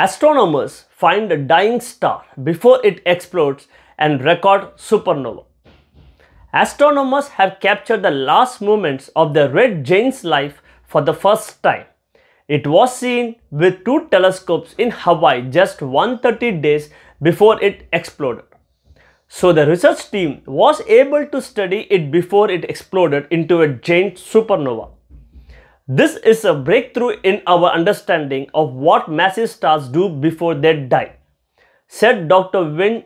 Astronomers find a dying star before it explodes and record supernova. Astronomers have captured the last moments of the red giant's life for the first time. It was seen with two telescopes in Hawaii just 130 days before it exploded. So the research team was able to study it before it exploded into a giant supernova. This is a breakthrough in our understanding of what massive stars do before they die, said Dr. Win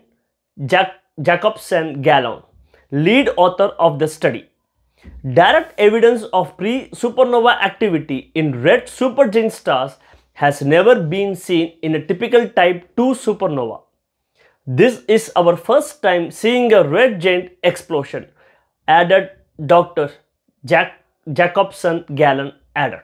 Jack Jacobson Gallon, lead author of the study. Direct evidence of pre-supernova activity in red supergiant stars has never been seen in a typical type 2 supernova. This is our first time seeing a red giant explosion, added Dr. Jack Jacobson Gallon Added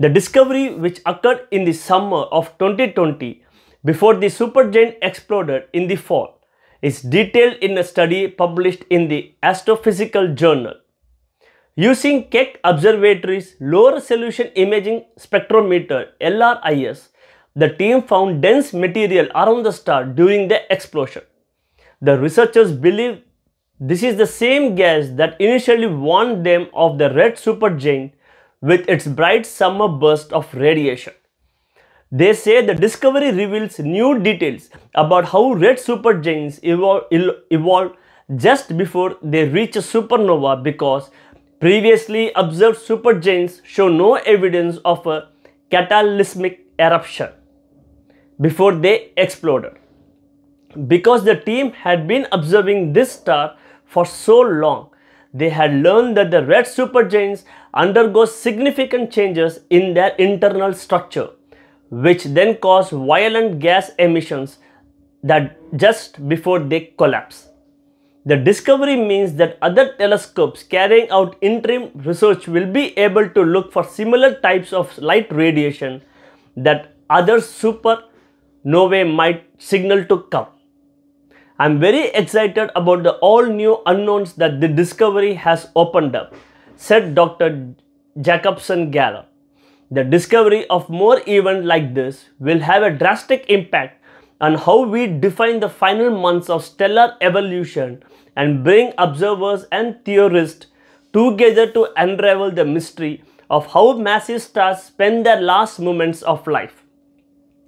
The discovery which occurred in the summer of 2020 before the supergiant exploded in the fall is detailed in a study published in the Astrophysical Journal. Using Keck Observatory's Low Resolution Imaging Spectrometer LRIS, the team found dense material around the star during the explosion. The researchers believe this is the same gas that initially warned them of the red supergiant with its bright summer burst of radiation. They say the discovery reveals new details about how red supergiants evolve just before they reach a supernova because previously observed supergiants show no evidence of a catalysmic eruption before they exploded. Because the team had been observing this star for so long, they had learned that the red supergiants undergoes significant changes in their internal structure, which then cause violent gas emissions that just before they collapse. The discovery means that other telescopes carrying out interim research will be able to look for similar types of light radiation that other supernovae might signal to come. I'm very excited about the all new unknowns that the discovery has opened up said Dr. Jacobson Gara. The discovery of more events like this will have a drastic impact on how we define the final months of stellar evolution and bring observers and theorists together to unravel the mystery of how massive stars spend their last moments of life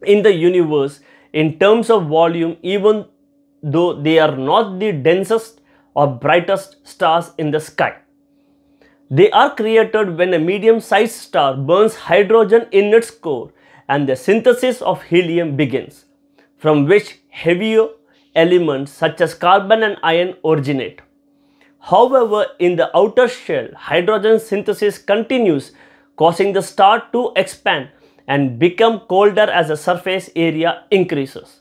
in the universe in terms of volume even though they are not the densest or brightest stars in the sky. They are created when a medium-sized star burns hydrogen in its core and the synthesis of helium begins, from which heavier elements such as carbon and iron originate. However, in the outer shell, hydrogen synthesis continues, causing the star to expand and become colder as the surface area increases.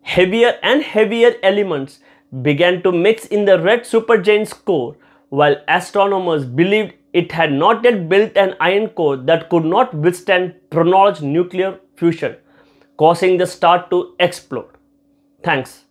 Heavier and heavier elements began to mix in the red supergiant's core while astronomers believed it had not yet built an iron core that could not withstand prolonged nuclear fusion, causing the star to explode. Thanks.